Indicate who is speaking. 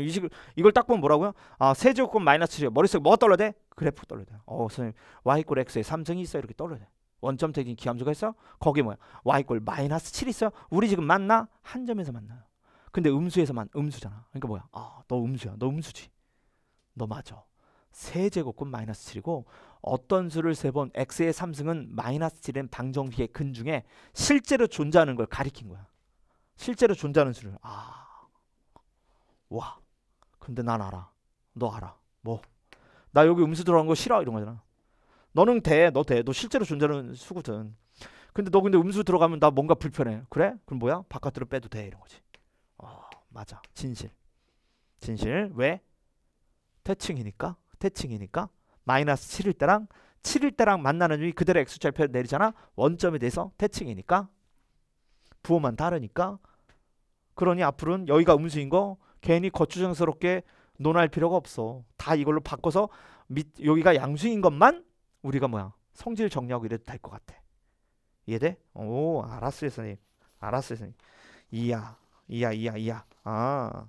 Speaker 1: 이식을 이걸 딱 보면 뭐라고요? 아, 세제곱 마이너스 7이요. 머릿속에 뭐가 떨어야 돼? 그래프 떨어야 돼. 어, 선생님. y 꼴 x에 3승이 있어. 이렇게 떨어야 돼. 원점 대진 기함수가 있어? 거기 뭐야? y 꼴 마이너스 7 있어? 우리 지금 만나? 한 점에서 만나요. 근데 음수에서만 음수잖아. 그러니까 뭐야? 아, 너 음수야. 너 음수지. 너 맞아. 세제곱근 마이너스 7이고 어떤 수를 세 번 x의 3승은 마이너스 7은 방정식의 근 중에 실제로 존재하는 걸 가리킨 거야. 실제로 존재하는 수를. 아. 와. 근데 난 알아. 너 알아. 뭐? 나 여기 음수 들어간 거 싫어 이런 거잖아. 너는 돼. 너 돼. 너 실제로 존재하는 수구든 근데 너 근데 음수 들어가면 나 뭔가 불편해. 그래? 그럼 뭐야? 바깥으로 빼도 돼 이런 거지. 어, 맞아. 진실. 진실. 왜? 태칭이니까태칭이니까 마이너스 7일 때랑 7일 때랑 만나는 점이 그대로 x좌표 내리잖아. 원점에 대해서 태칭이니까 부호만 다르니까. 그러니 앞으로는 여기가 음수인 거 괜히 거추장스럽게 논할 필요가 없어. 다 이걸로 바꿔서 밑 여기가 양수인 것만 우리가 뭐야 성질 정리하고 이래도 될것 같아. 이해돼? 오 어, 알았어요 선생님. 알았어요 선생님. 이야 이야 이야 이야. 아.